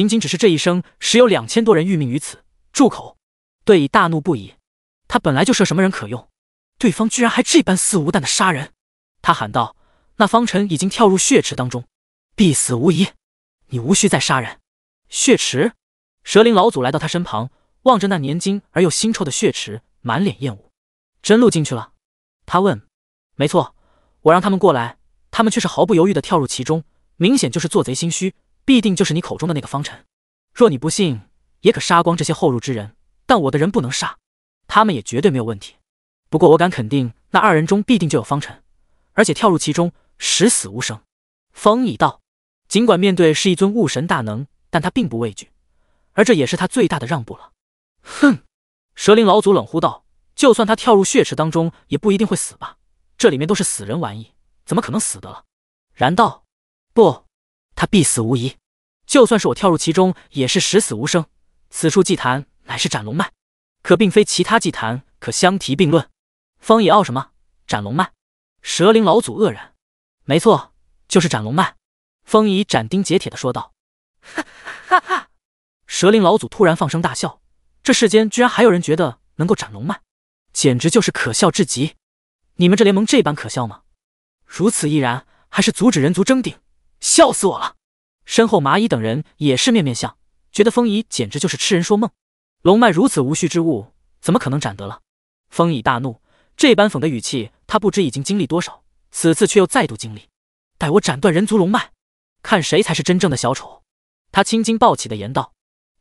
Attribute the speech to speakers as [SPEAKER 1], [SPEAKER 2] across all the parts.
[SPEAKER 1] 仅仅只是这一生，时有两千多人殒命于此。住口！对已大怒不已。他本来就设什么人可用，对方居然还这般肆无惮的杀人。他喊道：“那方辰已经跳入血池当中，必死无疑。你无需再杀人。”血池。蛇灵老祖来到他身旁，望着那年金而又腥臭的血池，满脸厌恶。真露进去了？他问。没错，我让他们过来，他们却是毫不犹豫地跳入其中，明显就是做贼心虚。必定就是你口中的那个方辰，若你不信，也可杀光这些后入之人，但我的人不能杀，他们也绝对没有问题。不过我敢肯定，那二人中必定就有方辰，而且跳入其中，十死无生。风已到，尽管面对是一尊物神大能，但他并不畏惧，而这也是他最大的让步了。哼！蛇灵老祖冷呼道：“就算他跳入血池当中，也不一定会死吧？这里面都是死人玩意，怎么可能死得了？”然道不，他必死无疑。就算是我跳入其中，也是十死无生。此处祭坛乃是斩龙脉，可并非其他祭坛可相提并论。风野傲什么？斩龙脉？蛇灵老祖愕然。没错，就是斩龙脉。风仪斩钉截铁地说道。哈哈哈蛇灵老祖突然放声大笑。这世间居然还有人觉得能够斩龙脉，简直就是可笑至极。你们这联盟这般可笑吗？如此毅然，还是阻止人族争顶？笑死我了！身后，麻蚁等人也是面面相，觉得风仪简直就是痴人说梦。龙脉如此无序之物，怎么可能斩得了？风仪大怒，这般讽的语气，他不知已经经历多少，此次却又再度经历。待我斩断人族龙脉，看谁才是真正的小丑！他青筋暴起的言道。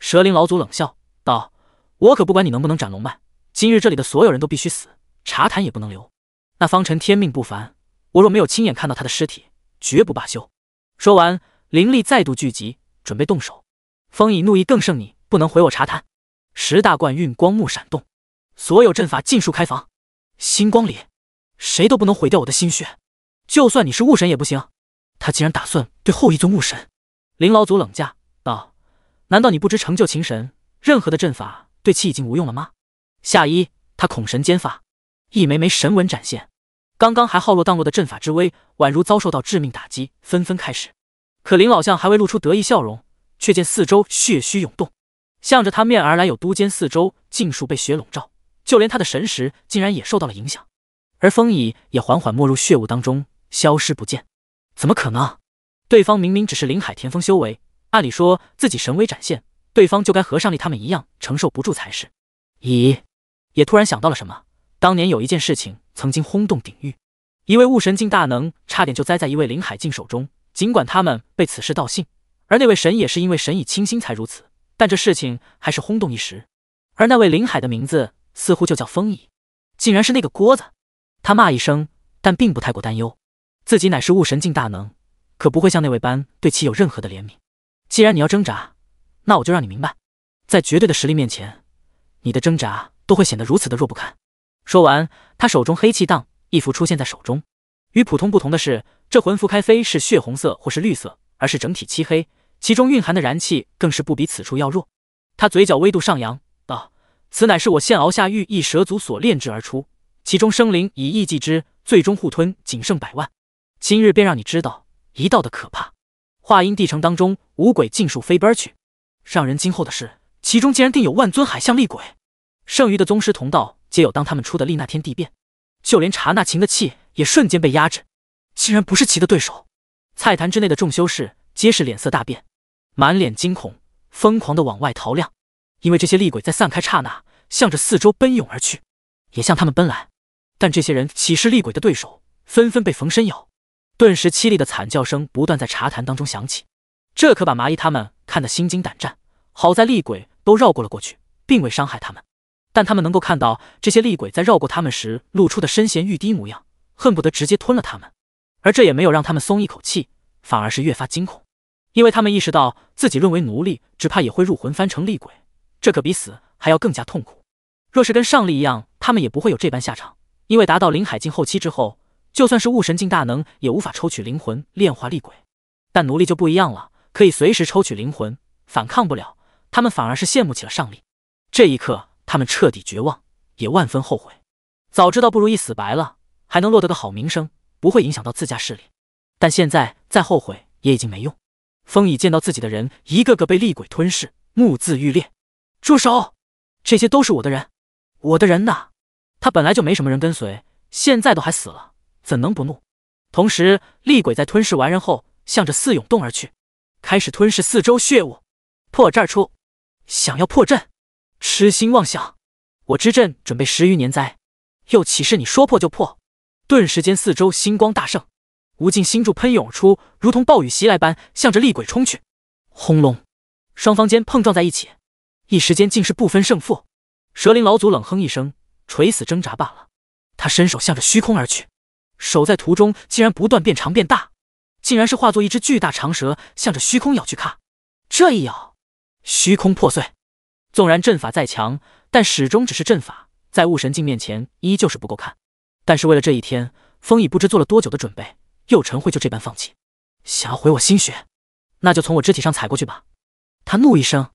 [SPEAKER 1] 蛇灵老祖冷笑道：“我可不管你能不能斩龙脉，今日这里的所有人都必须死，茶坛也不能留。那方辰天命不凡，我若没有亲眼看到他的尸体，绝不罢休。”说完。灵力再度聚集，准备动手。风影怒意更盛，你不能毁我茶坛！十大灌运光幕闪动，所有阵法尽数开放。星光里，谁都不能毁掉我的心血，就算你是雾神也不行。他竟然打算对后一尊雾神！林老祖冷驾道：“难道你不知成就情神，任何的阵法对其已经无用了吗？”夏一，他恐神间发，一枚枚神纹展现，刚刚还浩落荡落的阵法之威，宛如遭受到致命打击，纷纷开始。可林老相还未露出得意笑容，却见四周血虚涌动，向着他面而来。有都监四周尽数被血笼罩，就连他的神识竟然也受到了影响。而风乙也缓缓没入血雾当中，消失不见。怎么可能？对方明明只是林海田风修为，按理说自己神威展现，对方就该和上立他们一样承受不住才是。咦，也突然想到了什么。当年有一件事情曾经轰动鼎域，一位悟神境大能差点就栽在一位林海境手中。尽管他们被此事道信，而那位神也是因为神以清心才如此，但这事情还是轰动一时。而那位林海的名字似乎就叫风仪，竟然是那个郭子。他骂一声，但并不太过担忧，自己乃是悟神境大能，可不会像那位般对其有任何的怜悯。既然你要挣扎，那我就让你明白，在绝对的实力面前，你的挣扎都会显得如此的弱不堪。说完，他手中黑气荡，一幅出现在手中。与普通不同的是，这魂符开飞是血红色或是绿色，而是整体漆黑，其中蕴含的燃气更是不比此处要弱。他嘴角微度上扬，道：“此乃是我现熬下狱一蛇族所炼制而出，其中生灵以亿计之，最终互吞，仅剩百万。今日便让你知道一道的可怕。”话音，帝城当中五鬼尽数飞奔去，让人惊后的是，其中竟然定有万尊海象厉鬼。剩余的宗师同道皆有当他们出的力那天地变，就连查那琴的气。也瞬间被压制，竟然不是其的对手。菜坛之内的众修士皆是脸色大变，满脸惊恐，疯狂的往外逃亮。因为这些厉鬼在散开刹那，向着四周奔涌而去，也向他们奔来。但这些人岂是厉鬼的对手？纷纷被冯身咬，顿时凄厉的惨叫声不断在茶坛当中响起。这可把麻衣他们看得心惊胆战。好在厉鬼都绕过了过去，并未伤害他们。但他们能够看到这些厉鬼在绕过他们时露出的身陷欲滴模样。恨不得直接吞了他们，而这也没有让他们松一口气，反而是越发惊恐，因为他们意识到自己沦为奴隶，只怕也会入魂翻成厉鬼，这可比死还要更加痛苦。若是跟上力一样，他们也不会有这般下场，因为达到灵海境后期之后，就算是悟神境大能也无法抽取灵魂炼化厉鬼，但奴隶就不一样了，可以随时抽取灵魂，反抗不了。他们反而是羡慕起了上力。这一刻，他们彻底绝望，也万分后悔，早知道不如一死白了。还能落得个好名声，不会影响到自家势力。但现在再后悔也已经没用。风已见到自己的人一个个被厉鬼吞噬，目眦欲裂。住手！这些都是我的人，我的人呐！他本来就没什么人跟随，现在都还死了，怎能不怒？同时，厉鬼在吞噬完人后，向着四涌洞而去，开始吞噬四周血雾。破这出，想要破阵，痴心妄想！我之阵准备十余年哉，又岂是你说破就破？顿时间，四周星光大盛，无尽星柱喷涌而出，如同暴雨袭来般向着厉鬼冲去。轰隆！双方间碰撞在一起，一时间竟是不分胜负。蛇灵老祖冷哼一声，垂死挣扎罢了。他伸手向着虚空而去，手在途中竟然不断变长变大，竟然是化作一只巨大长蛇，向着虚空咬去。咔！这一咬，虚空破碎。纵然阵法再强，但始终只是阵法，在雾神境面前依旧是不够看。但是为了这一天，风已不知做了多久的准备，又辰会就这般放弃，想要毁我心血，那就从我肢体上踩过去吧。他怒一声，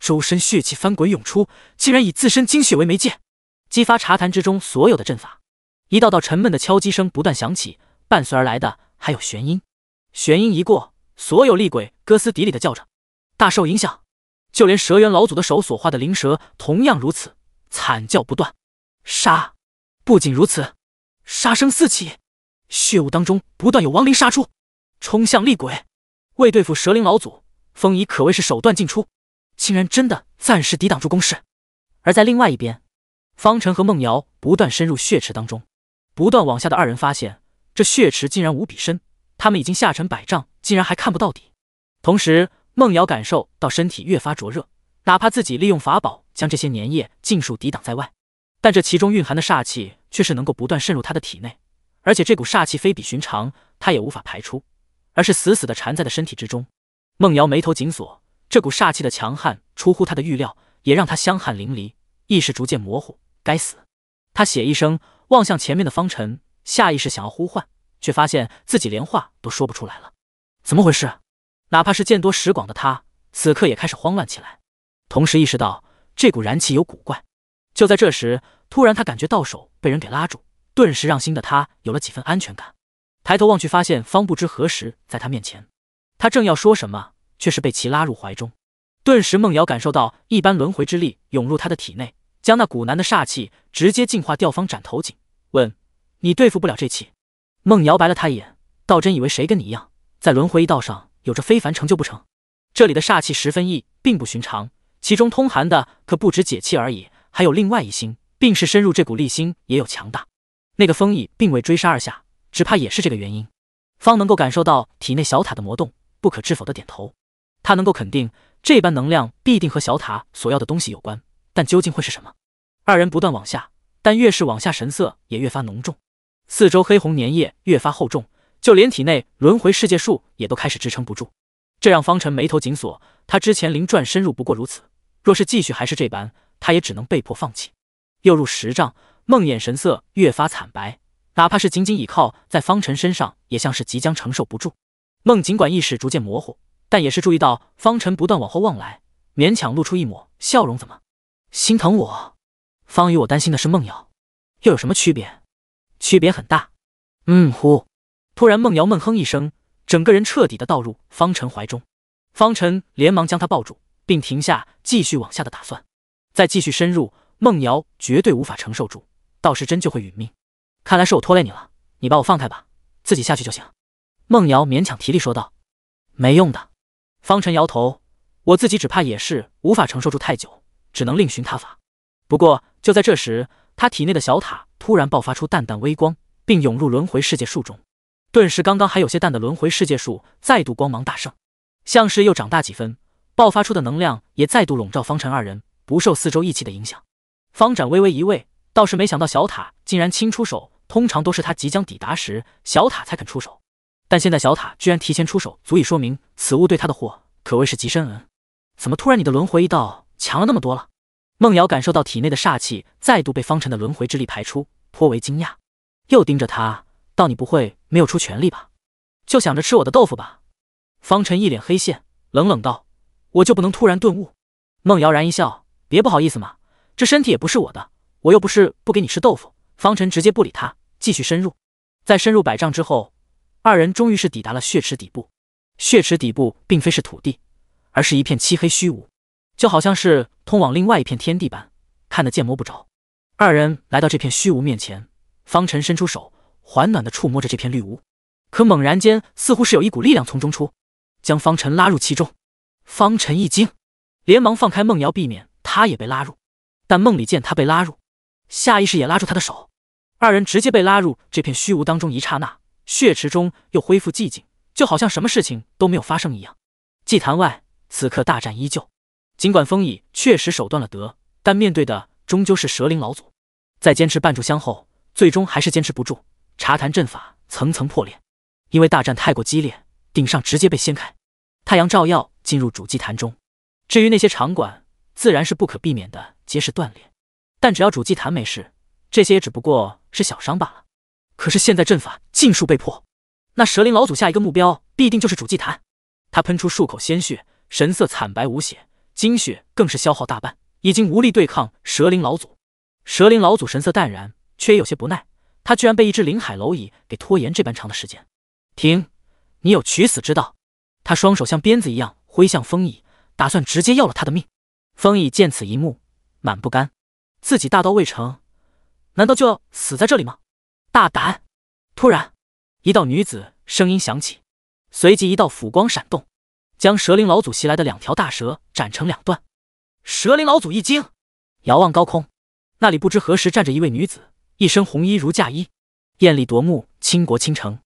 [SPEAKER 1] 周身血气翻滚涌出，竟然以自身精血为媒介，激发茶坛之中所有的阵法。一道道沉闷的敲击声不断响起，伴随而来的还有玄音。玄音一过，所有厉鬼歌斯底里的叫着，大受影响。就连蛇猿老祖的手所化的灵蛇同样如此，惨叫不断。杀！不仅如此。杀声四起，血雾当中不断有亡灵杀出，冲向厉鬼。为对付蛇灵老祖，风仪可谓是手段尽出，竟然真的暂时抵挡住攻势。而在另外一边，方辰和梦瑶不断深入血池当中，不断往下的二人发现，这血池竟然无比深，他们已经下沉百丈，竟然还看不到底。同时，梦瑶感受到身体越发灼热，哪怕自己利用法宝将这些粘液尽数抵挡在外。但这其中蕴含的煞气却是能够不断渗入他的体内，而且这股煞气非比寻常，他也无法排出，而是死死的缠在的身体之中。孟瑶眉头紧锁，这股煞气的强悍出乎他的预料，也让他香汗淋漓，意识逐渐模糊。该死！他血一声望向前面的方尘，下意识想要呼唤，却发现自己连话都说不出来了。怎么回事？哪怕是见多识广的他，此刻也开始慌乱起来，同时意识到这股燃气有古怪。就在这时。突然，他感觉到手被人给拉住，顿时让心的他有了几分安全感。抬头望去，发现方不知何时在他面前。他正要说什么，却是被其拉入怀中。顿时，孟瑶感受到一般轮回之力涌入他的体内，将那古男的煞气直接净化掉。方斩头颈，问：“你对付不了这气？”孟瑶白了他一眼：“道真以为谁跟你一样，在轮回一道上有着非凡成就不成？这里的煞气十分异，并不寻常，其中通寒的可不止解气而已，还有另外一星病是深入这股力心，也有强大。那个风影并未追杀而下，只怕也是这个原因，方能够感受到体内小塔的魔动，不可置否的点头。他能够肯定，这般能量必定和小塔所要的东西有关，但究竟会是什么？二人不断往下，但越是往下，神色也越发浓重。四周黑红粘液越发厚重，就连体内轮回世界树也都开始支撑不住，这让方辰眉头紧锁。他之前灵转深入不过如此，若是继续还是这般，他也只能被迫放弃。又入十丈，梦魇神色越发惨白，哪怕是紧紧倚靠在方辰身上，也像是即将承受不住。梦尽管意识逐渐模糊，但也是注意到方辰不断往后望来，勉强露出一抹笑容。怎么，心疼我？方宇，我担心的是梦瑶，又有什么区别？区别很大。嗯呼！突然，梦瑶闷哼一声，整个人彻底的倒入方辰怀中。方辰连忙将他抱住，并停下继续往下的打算，再继续深入。孟瑶绝对无法承受住，到时真就会殒命。看来是我拖累你了，你把我放开吧，自己下去就行。孟瑶勉强提力说道：“没用的。”方辰摇头：“我自己只怕也是无法承受住太久，只能另寻他法。”不过就在这时，他体内的小塔突然爆发出淡淡微光，并涌入轮回世界树中。顿时，刚刚还有些淡的轮回世界树再度光芒大盛，像是又长大几分，爆发出的能量也再度笼罩方辰二人，不受四周异气的影响。方展微微一畏，倒是没想到小塔竟然亲出手。通常都是他即将抵达时，小塔才肯出手。但现在小塔居然提前出手，足以说明此物对他的祸可谓是极深。怎么突然你的轮回一道强了那么多了？孟瑶感受到体内的煞气再度被方辰的轮回之力排出，颇为惊讶，又盯着他道：“你不会没有出全力吧？就想着吃我的豆腐吧？”方辰一脸黑线，冷冷道：“我就不能突然顿悟？”孟瑶然一笑：“别不好意思嘛。”这身体也不是我的，我又不是不给你吃豆腐。方辰直接不理他，继续深入。在深入百丈之后，二人终于是抵达了血池底部。血池底部并非是土地，而是一片漆黑虚无，就好像是通往另外一片天地般，看得见摸不着。二人来到这片虚无面前，方辰伸出手，缓缓的触摸着这片绿雾。可猛然间，似乎是有一股力量从中出，将方辰拉入其中。方辰一惊，连忙放开梦瑶，避免他也被拉入。但梦里见他被拉入，下意识也拉住他的手，二人直接被拉入这片虚无当中。一刹那，血池中又恢复寂静，就好像什么事情都没有发生一样。祭坛外，此刻大战依旧。尽管风影确实手段了得，但面对的终究是蛇灵老祖，在坚持半炷香后，最终还是坚持不住，茶坛阵法层层破裂，因为大战太过激烈，顶上直接被掀开，太阳照耀进入主祭坛中。至于那些场馆，自然是不可避免的。皆是断裂，但只要主祭坛没事，这些也只不过是小伤罢了。可是现在阵法尽数被破，那蛇灵老祖下一个目标必定就是主祭坛。他喷出数口鲜血，神色惨白无血，精血更是消耗大半，已经无力对抗蛇灵老祖。蛇灵老祖神色淡然，却也有些不耐，他居然被一只林海蝼蚁给拖延这般长的时间。停！你有取死之道！他双手像鞭子一样挥向风蚁，打算直接要了他的命。风蚁见此一幕。满不甘，自己大刀未成，难道就要死在这里吗？大胆！突然，一道女子声音响起，随即一道斧光闪动，将蛇灵老祖袭来的两条大蛇斩成两段。蛇灵老祖一惊，遥望高空，那里不知何时站着一位女子，一身红衣如嫁衣，艳丽夺目，倾国倾城。